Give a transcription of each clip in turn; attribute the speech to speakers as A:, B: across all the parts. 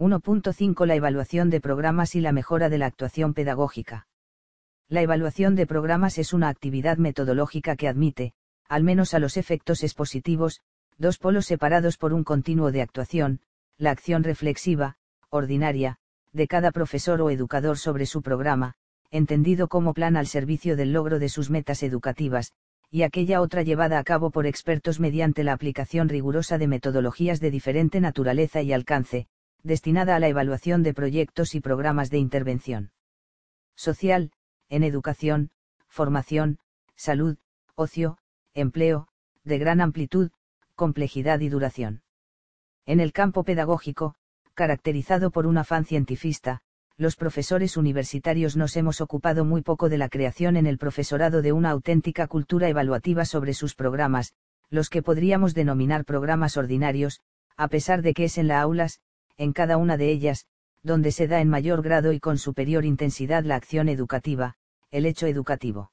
A: 1.5 La evaluación de programas y la mejora de la actuación pedagógica. La evaluación de programas es una actividad metodológica que admite, al menos a los efectos expositivos, dos polos separados por un continuo de actuación, la acción reflexiva, ordinaria, de cada profesor o educador sobre su programa, entendido como plan al servicio del logro de sus metas educativas, y aquella otra llevada a cabo por expertos mediante la aplicación rigurosa de metodologías de diferente naturaleza y alcance, destinada a la evaluación de proyectos y programas de intervención social, en educación, formación, salud, ocio, empleo, de gran amplitud, complejidad y duración. En el campo pedagógico, caracterizado por un afán cientifista, los profesores universitarios nos hemos ocupado muy poco de la creación en el profesorado de una auténtica cultura evaluativa sobre sus programas, los que podríamos denominar programas ordinarios, a pesar de que es en las aulas, en cada una de ellas, donde se da en mayor grado y con superior intensidad la acción educativa, el hecho educativo.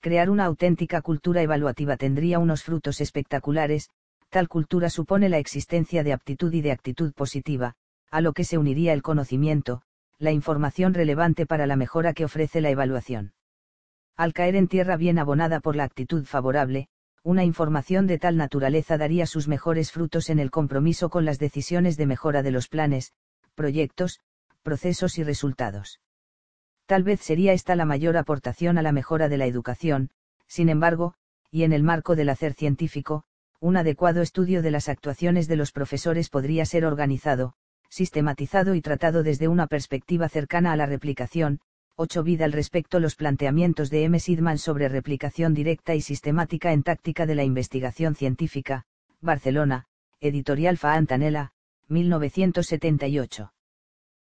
A: Crear una auténtica cultura evaluativa tendría unos frutos espectaculares, tal cultura supone la existencia de aptitud y de actitud positiva, a lo que se uniría el conocimiento, la información relevante para la mejora que ofrece la evaluación. Al caer en tierra bien abonada por la actitud favorable, una información de tal naturaleza daría sus mejores frutos en el compromiso con las decisiones de mejora de los planes, proyectos, procesos y resultados. Tal vez sería esta la mayor aportación a la mejora de la educación, sin embargo, y en el marco del hacer científico, un adecuado estudio de las actuaciones de los profesores podría ser organizado, sistematizado y tratado desde una perspectiva cercana a la replicación, 8 vida al respecto los planteamientos de M. Sidman sobre replicación directa y sistemática en táctica de la investigación científica, Barcelona, editorial Faantanela, 1978.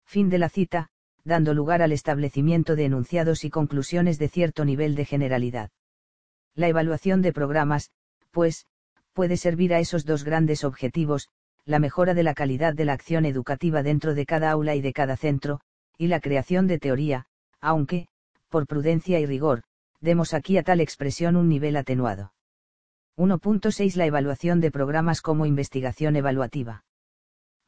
A: Fin de la cita, dando lugar al establecimiento de enunciados y conclusiones de cierto nivel de generalidad. La evaluación de programas, pues, puede servir a esos dos grandes objetivos, la mejora de la calidad de la acción educativa dentro de cada aula y de cada centro, y la creación de teoría, aunque, por prudencia y rigor, demos aquí a tal expresión un nivel atenuado. 1.6 La evaluación de programas como investigación evaluativa.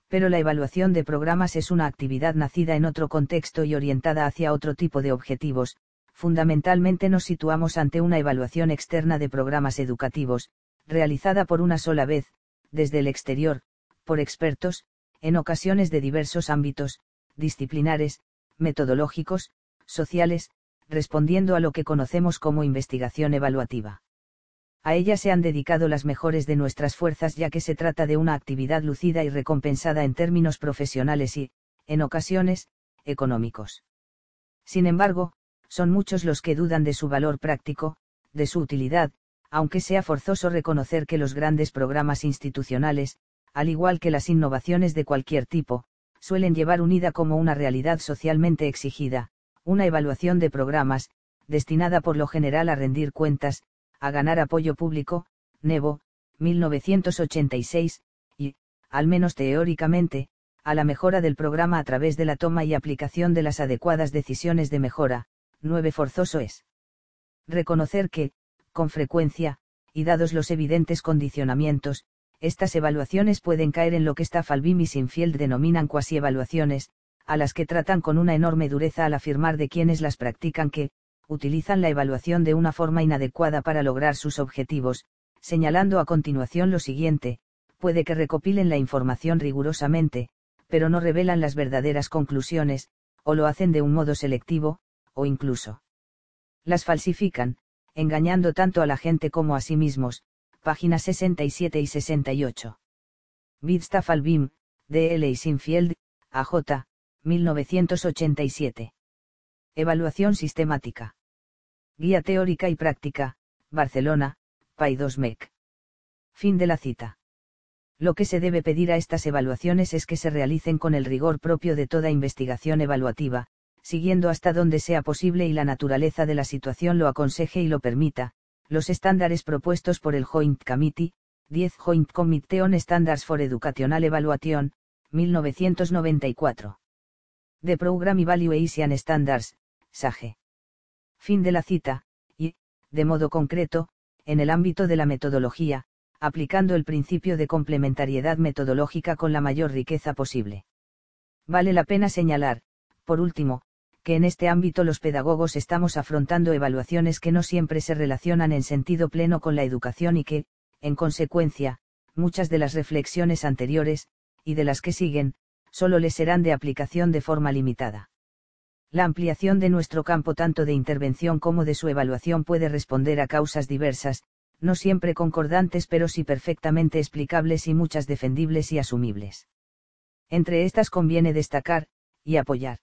A: Pero la evaluación de programas es una actividad nacida en otro contexto y orientada hacia otro tipo de objetivos, fundamentalmente nos situamos ante una evaluación externa de programas educativos, realizada por una sola vez, desde el exterior, por expertos, en ocasiones de diversos ámbitos, disciplinares, metodológicos, sociales, respondiendo a lo que conocemos como investigación evaluativa. A ella se han dedicado las mejores de nuestras fuerzas ya que se trata de una actividad lucida y recompensada en términos profesionales y, en ocasiones, económicos. Sin embargo, son muchos los que dudan de su valor práctico, de su utilidad, aunque sea forzoso reconocer que los grandes programas institucionales, al igual que las innovaciones de cualquier tipo, suelen llevar unida como una realidad socialmente exigida, una evaluación de programas, destinada por lo general a rendir cuentas, a ganar apoyo público, NEVO, 1986, y, al menos teóricamente, a la mejora del programa a través de la toma y aplicación de las adecuadas decisiones de mejora, 9 forzoso es. Reconocer que, con frecuencia, y dados los evidentes condicionamientos, estas evaluaciones pueden caer en lo que Staffalbim y Sinfield denominan cuasi evaluaciones, a las que tratan con una enorme dureza al afirmar de quienes las practican que, utilizan la evaluación de una forma inadecuada para lograr sus objetivos, señalando a continuación lo siguiente, puede que recopilen la información rigurosamente, pero no revelan las verdaderas conclusiones, o lo hacen de un modo selectivo, o incluso las falsifican, engañando tanto a la gente como a sí mismos, páginas 67 y 68. Bidstaff Albim, D. L. Sinfield, J. 1987. Evaluación sistemática. Guía teórica y práctica, Barcelona, Mec. Fin de la cita. Lo que se debe pedir a estas evaluaciones es que se realicen con el rigor propio de toda investigación evaluativa, siguiendo hasta donde sea posible y la naturaleza de la situación lo aconseje y lo permita, los estándares propuestos por el Joint Committee, 10 Joint Committee on Standards for Educational Evaluation, 1994. The Program Evaluation Standards, SAGE. Fin de la cita, y, de modo concreto, en el ámbito de la metodología, aplicando el principio de complementariedad metodológica con la mayor riqueza posible. Vale la pena señalar, por último, que en este ámbito los pedagogos estamos afrontando evaluaciones que no siempre se relacionan en sentido pleno con la educación y que, en consecuencia, muchas de las reflexiones anteriores, y de las que siguen, solo le serán de aplicación de forma limitada. La ampliación de nuestro campo tanto de intervención como de su evaluación puede responder a causas diversas, no siempre concordantes pero sí perfectamente explicables y muchas defendibles y asumibles. Entre estas conviene destacar, y apoyar.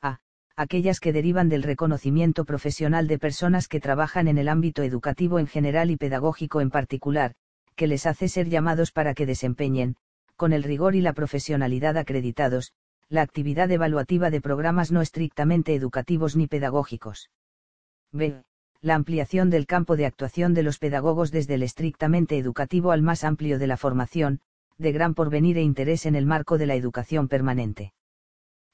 A: A. Aquellas que derivan del reconocimiento profesional de personas que trabajan en el ámbito educativo en general y pedagógico en particular, que les hace ser llamados para que desempeñen, con el rigor y la profesionalidad acreditados, la actividad evaluativa de programas no estrictamente educativos ni pedagógicos. B. La ampliación del campo de actuación de los pedagogos desde el estrictamente educativo al más amplio de la formación, de gran porvenir e interés en el marco de la educación permanente.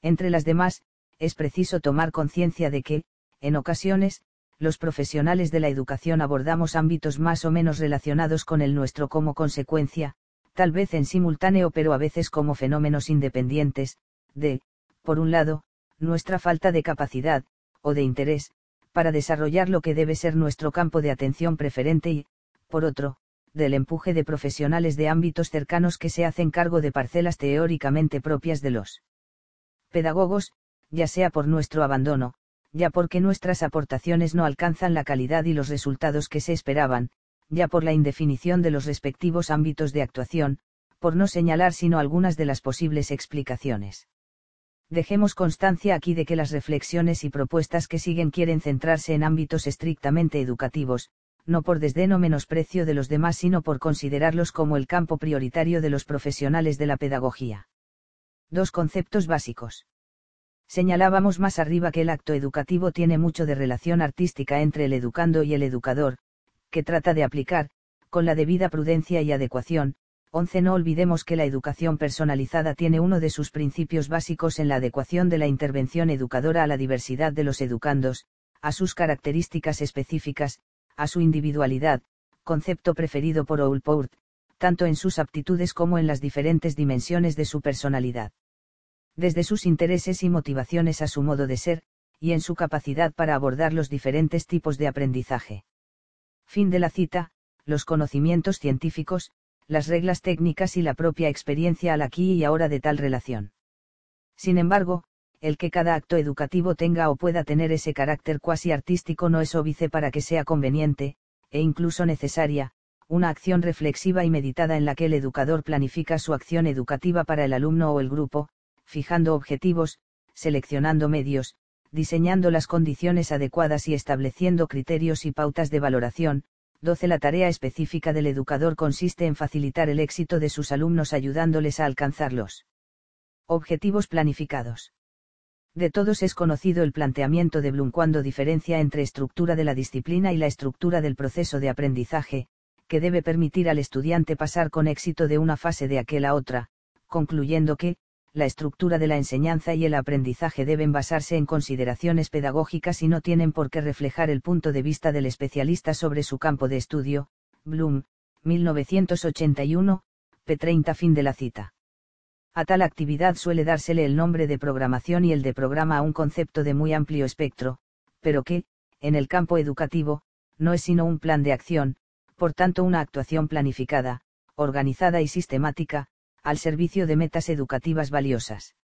A: Entre las demás, es preciso tomar conciencia de que, en ocasiones, los profesionales de la educación abordamos ámbitos más o menos relacionados con el nuestro como consecuencia, tal vez en simultáneo pero a veces como fenómenos independientes, de, por un lado, nuestra falta de capacidad, o de interés, para desarrollar lo que debe ser nuestro campo de atención preferente y, por otro, del empuje de profesionales de ámbitos cercanos que se hacen cargo de parcelas teóricamente propias de los pedagogos, ya sea por nuestro abandono, ya porque nuestras aportaciones no alcanzan la calidad y los resultados que se esperaban, ya por la indefinición de los respectivos ámbitos de actuación, por no señalar sino algunas de las posibles explicaciones. Dejemos constancia aquí de que las reflexiones y propuestas que siguen quieren centrarse en ámbitos estrictamente educativos, no por desdén o menosprecio de los demás, sino por considerarlos como el campo prioritario de los profesionales de la pedagogía. Dos conceptos básicos. Señalábamos más arriba que el acto educativo tiene mucho de relación artística entre el educando y el educador, que trata de aplicar, con la debida prudencia y adecuación. 11. No olvidemos que la educación personalizada tiene uno de sus principios básicos en la adecuación de la intervención educadora a la diversidad de los educandos, a sus características específicas, a su individualidad, concepto preferido por Oulpourt, tanto en sus aptitudes como en las diferentes dimensiones de su personalidad. Desde sus intereses y motivaciones a su modo de ser, y en su capacidad para abordar los diferentes tipos de aprendizaje. Fin de la cita, los conocimientos científicos, las reglas técnicas y la propia experiencia al aquí y ahora de tal relación. Sin embargo, el que cada acto educativo tenga o pueda tener ese carácter cuasi artístico no es óbice para que sea conveniente, e incluso necesaria, una acción reflexiva y meditada en la que el educador planifica su acción educativa para el alumno o el grupo, fijando objetivos, seleccionando medios, diseñando las condiciones adecuadas y estableciendo criterios y pautas de valoración. 12. La tarea específica del educador consiste en facilitar el éxito de sus alumnos ayudándoles a alcanzarlos. Objetivos planificados. De todos es conocido el planteamiento de Bloom cuando diferencia entre estructura de la disciplina y la estructura del proceso de aprendizaje, que debe permitir al estudiante pasar con éxito de una fase de aquel a otra, concluyendo que, la estructura de la enseñanza y el aprendizaje deben basarse en consideraciones pedagógicas y no tienen por qué reflejar el punto de vista del especialista sobre su campo de estudio. Bloom, 1981, p. 30 fin de la cita. A tal actividad suele dársele el nombre de programación y el de programa a un concepto de muy amplio espectro, pero que, en el campo educativo, no es sino un plan de acción, por tanto una actuación planificada, organizada y sistemática, al servicio de metas educativas valiosas.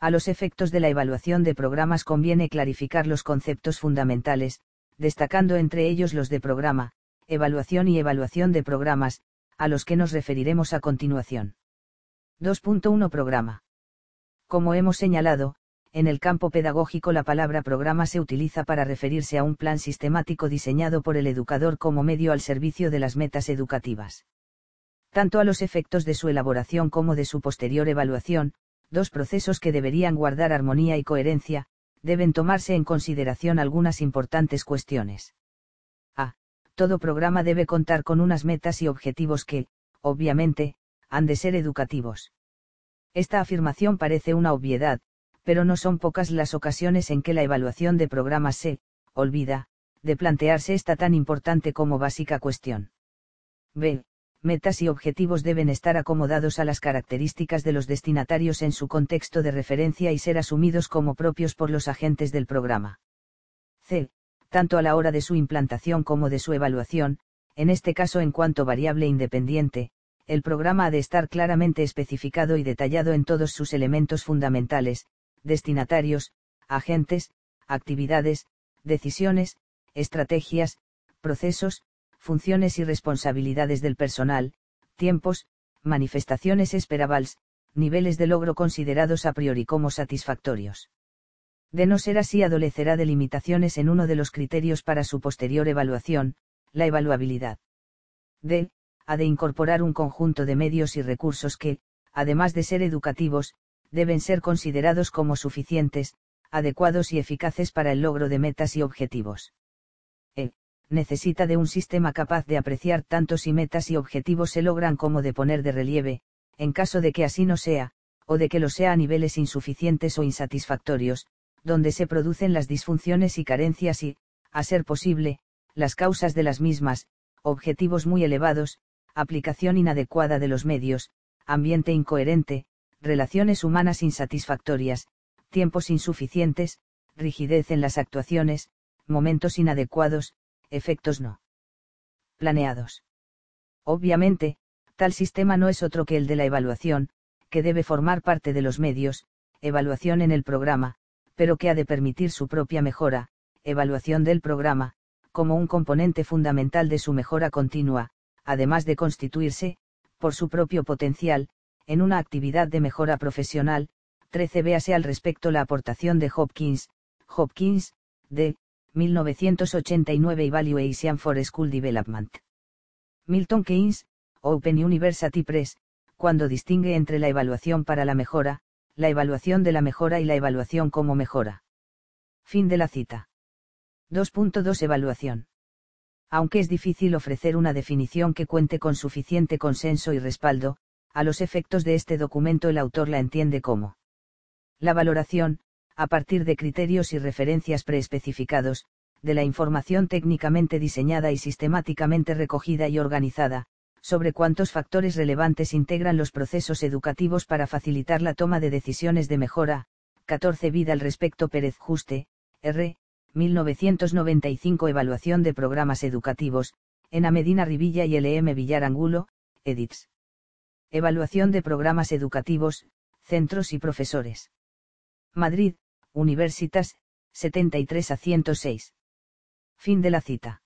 A: A los efectos de la evaluación de programas conviene clarificar los conceptos fundamentales, destacando entre ellos los de programa, evaluación y evaluación de programas, a los que nos referiremos a continuación. 2.1 Programa. Como hemos señalado, en el campo pedagógico la palabra programa se utiliza para referirse a un plan sistemático diseñado por el educador como medio al servicio de las metas educativas tanto a los efectos de su elaboración como de su posterior evaluación, dos procesos que deberían guardar armonía y coherencia, deben tomarse en consideración algunas importantes cuestiones. A. Todo programa debe contar con unas metas y objetivos que, obviamente, han de ser educativos. Esta afirmación parece una obviedad, pero no son pocas las ocasiones en que la evaluación de programas se, olvida, de plantearse esta tan importante como básica cuestión. B metas y objetivos deben estar acomodados a las características de los destinatarios en su contexto de referencia y ser asumidos como propios por los agentes del programa. C. Tanto a la hora de su implantación como de su evaluación, en este caso en cuanto variable e independiente, el programa ha de estar claramente especificado y detallado en todos sus elementos fundamentales, destinatarios, agentes, actividades, decisiones, estrategias, procesos, funciones y responsabilidades del personal, tiempos, manifestaciones esperables, niveles de logro considerados a priori como satisfactorios. De no ser así adolecerá de limitaciones en uno de los criterios para su posterior evaluación, la evaluabilidad. D. Ha de incorporar un conjunto de medios y recursos que, además de ser educativos, deben ser considerados como suficientes, adecuados y eficaces para el logro de metas y objetivos necesita de un sistema capaz de apreciar tanto si metas y objetivos se logran como de poner de relieve, en caso de que así no sea, o de que lo sea a niveles insuficientes o insatisfactorios, donde se producen las disfunciones y carencias y, a ser posible, las causas de las mismas, objetivos muy elevados, aplicación inadecuada de los medios, ambiente incoherente, relaciones humanas insatisfactorias, tiempos insuficientes, rigidez en las actuaciones, momentos inadecuados, efectos no planeados. Obviamente, tal sistema no es otro que el de la evaluación, que debe formar parte de los medios, evaluación en el programa, pero que ha de permitir su propia mejora, evaluación del programa, como un componente fundamental de su mejora continua, además de constituirse, por su propio potencial, en una actividad de mejora profesional. 13. Véase al respecto la aportación de Hopkins, Hopkins, de 1989 Evaluation for School Development. Milton Keynes, Open University Press, cuando distingue entre la evaluación para la mejora, la evaluación de la mejora y la evaluación como mejora. Fin de la cita. 2.2 Evaluación. Aunque es difícil ofrecer una definición que cuente con suficiente consenso y respaldo, a los efectos de este documento el autor la entiende como la valoración, a partir de criterios y referencias preespecificados, de la información técnicamente diseñada y sistemáticamente recogida y organizada, sobre cuántos factores relevantes integran los procesos educativos para facilitar la toma de decisiones de mejora. 14 Vida al respecto Pérez Juste, R. 1995 Evaluación de programas educativos, en Medina Rivilla y L.M. Villar Angulo, edits. Evaluación de programas educativos, centros y profesores. Madrid, Universitas, 73 a 106. Fin de la cita.